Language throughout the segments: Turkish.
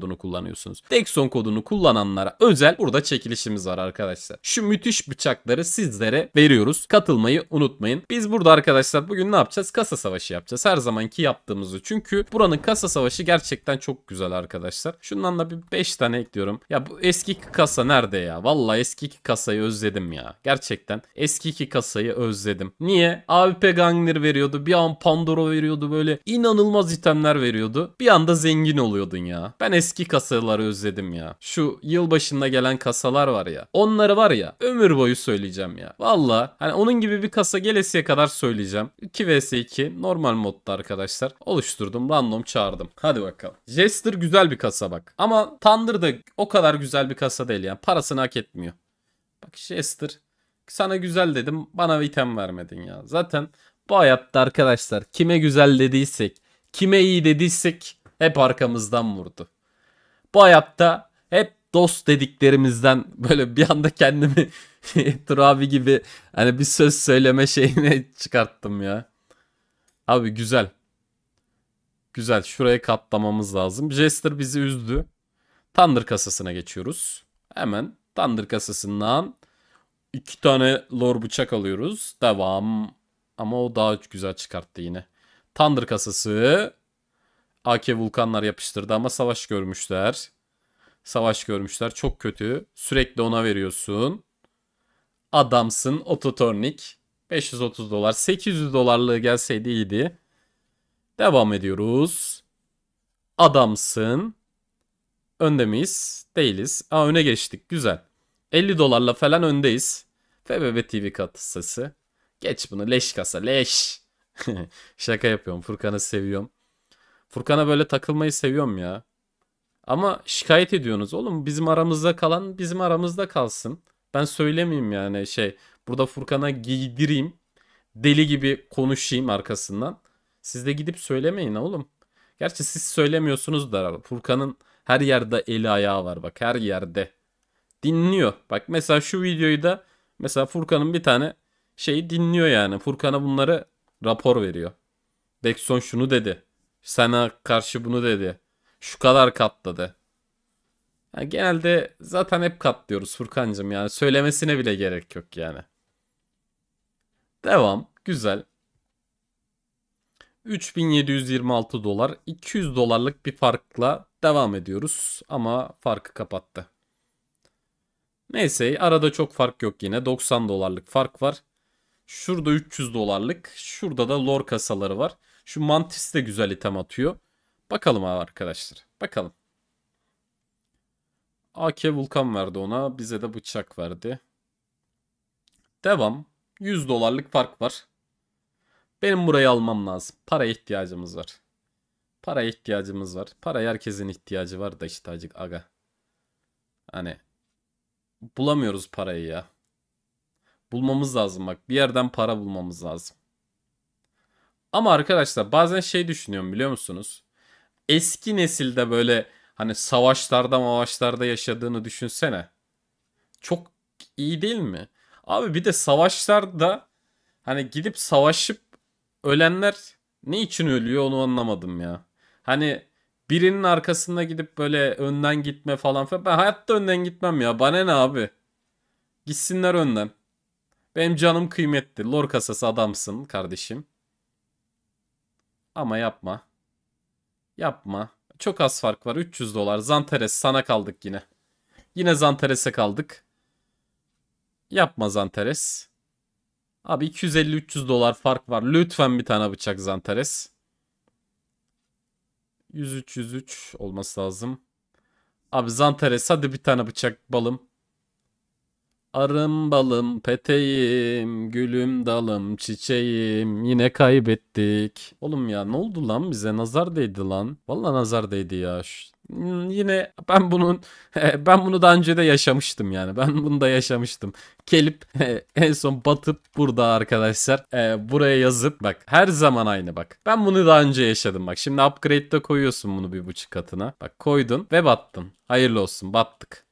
kodunu kullanıyorsunuz. Dexon kodunu kullananlara özel burada çekilişimiz var arkadaşlar. Şu müthiş bıçakları sizlere veriyoruz. Katılmayı unutmayın. Biz burada arkadaşlar bugün ne yapacağız? Kasa savaşı yapacağız. Her zamanki yaptığımızı. Çünkü buranın kasa savaşı gerçekten çok güzel arkadaşlar. Şundan da bir 5 tane ekliyorum. Ya bu eski kasa nerede ya? Vallahi eski iki kasayı özledim ya. Gerçekten eski iki kasayı özledim. Niye? AWP Gangner veriyordu. Bir an Pandora veriyordu böyle. inanılmaz itemler veriyordu. Bir anda zengin oluyordun ya. Ben eski eski kasaları özledim ya. Şu yılbaşında gelen kasalar var ya. Onları var ya ömür boyu söyleyeceğim ya. Valla hani onun gibi bir kasa gelesiye kadar söyleyeceğim. 2 vs 2 normal modda arkadaşlar. Oluşturdum random çağırdım. Hadi bakalım. Jester güzel bir kasa bak. Ama Thunder da o kadar güzel bir kasa değil yani. Parasını hak etmiyor. Bak Jester sana güzel dedim bana item vermedin ya. Zaten bu hayatta arkadaşlar kime güzel dediysek, kime iyi dediysek hep arkamızdan vurdu. Bu hayatta hep dost dediklerimizden böyle bir anda kendimi Travi gibi hani bir söz söyleme şeyine çıkarttım ya. Abi güzel. Güzel. Şuraya katlamamız lazım. Jester bizi üzdü. Thunder kasasına geçiyoruz. Hemen Thunder kasasından iki tane lor bıçak alıyoruz. Devam. Ama o daha güzel çıkarttı yine. Thunder kasası AK Vulkanlar yapıştırdı ama savaş görmüşler. Savaş görmüşler. Çok kötü. Sürekli ona veriyorsun. Adamsın. Ototornik. 530 dolar. 800 dolarlığı gelseydi iyiydi. Devam ediyoruz. Adamsın. Önde miyiz? Değiliz. Aa öne geçtik. Güzel. 50 dolarla falan öndeyiz. FBB TV katsası. Geç bunu leş kasa leş. Şaka yapıyorum. Furkan'ı seviyorum. Furkan'a böyle takılmayı seviyorum ya. Ama şikayet ediyorsunuz oğlum bizim aramızda kalan bizim aramızda kalsın. Ben söylemeyeyim yani şey burada Furkan'a giydireyim deli gibi konuşayım arkasından. Siz de gidip söylemeyin oğlum. Gerçi siz söylemiyorsunuz da Furkan'ın her yerde eli ayağı var bak her yerde. Dinliyor. Bak mesela şu videoyu da mesela Furkan'ın bir tane şeyi dinliyor yani. Furkan'a bunları rapor veriyor. Bekson şunu dedi. Sana karşı bunu dedi. Şu kadar katladı. Yani genelde zaten hep katlıyoruz Furkancığım yani söylemesine bile gerek yok yani. Devam. Güzel. 3726 dolar 200 dolarlık bir farkla devam ediyoruz ama farkı kapattı. Neyse arada çok fark yok yine 90 dolarlık fark var. Şurada 300 dolarlık şurada da lor kasaları var. Şu Mantis de güzel item atıyor. Bakalım abi arkadaşlar. Bakalım. AK Vulkan verdi ona. Bize de bıçak verdi. Devam. 100 dolarlık fark var. Benim burayı almam lazım. Para ihtiyacımız var. Para ihtiyacımız var. Para herkesin ihtiyacı var da işte acık aga. Hani bulamıyoruz parayı ya. Bulmamız lazım bak. Bir yerden para bulmamız lazım. Ama arkadaşlar bazen şey düşünüyorum biliyor musunuz? Eski nesilde böyle hani savaşlarda mavaşlarda yaşadığını düşünsene. Çok iyi değil mi? Abi bir de savaşlarda hani gidip savaşıp ölenler ne için ölüyor onu anlamadım ya. Hani birinin arkasında gidip böyle önden gitme falan falan Ben hayatta önden gitmem ya. Bana ne abi? Gitsinler önden. Benim canım kıymetli. Lor kasası adamsın kardeşim. Ama yapma. Yapma. Çok az fark var. 300 dolar. Zanteres sana kaldık yine. Yine Zanteres'e kaldık. Yapma Zanteres. Abi 250-300 dolar fark var. Lütfen bir tane bıçak Zanteres. 103-103 olması lazım. Abi Zanteres hadi bir tane bıçak balım. Arım balım peteğim, gülüm dalım çiçeğim yine kaybettik. Oğlum ya ne oldu lan bize nazar değdi lan. Vallahi nazar değdi ya. Yine ben bunun ben bunu daha önce de yaşamıştım yani ben bunu da yaşamıştım. Kelip en son batıp burada arkadaşlar e, buraya yazıp bak her zaman aynı bak. Ben bunu daha önce yaşadım bak şimdi upgrade'de koyuyorsun bunu bir buçuk katına. Bak koydun ve battın. Hayırlı olsun battık.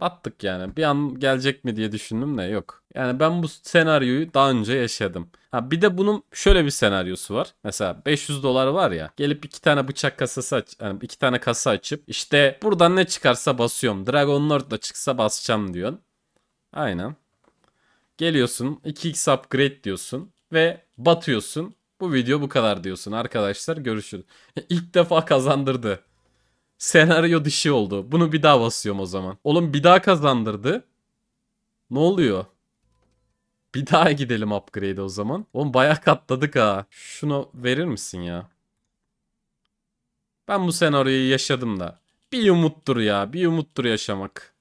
Attık yani. Bir an gelecek mi diye düşündüm de yok. Yani ben bu senaryoyu daha önce yaşadım. Ha bir de bunun şöyle bir senaryosu var. Mesela 500 dolar var ya. Gelip iki tane bıçak kasası aç, yani iki tane kasa açıp işte buradan ne çıkarsa basıyorum. Dragon Lord da çıksa basacağım diyorsun. Aynen. Geliyorsun 2x upgrade diyorsun ve batıyorsun. Bu video bu kadar diyorsun arkadaşlar görüşürüz. İlk defa kazandırdı senaryo dışı oldu. Bunu bir daha basıyorum o zaman. Oğlum bir daha kazandırdı. Ne oluyor? Bir daha gidelim upgrade'e o zaman. Oğlum bayağı katladık ha. Şunu verir misin ya? Ben bu senaryoyu yaşadım da. Bir umuttur ya. Bir umuttur yaşamak.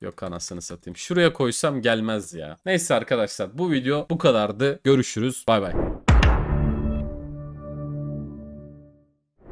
Yok anasını satayım. Şuraya koysam gelmez ya. Neyse arkadaşlar bu video bu kadardı. Görüşürüz. Bay bay.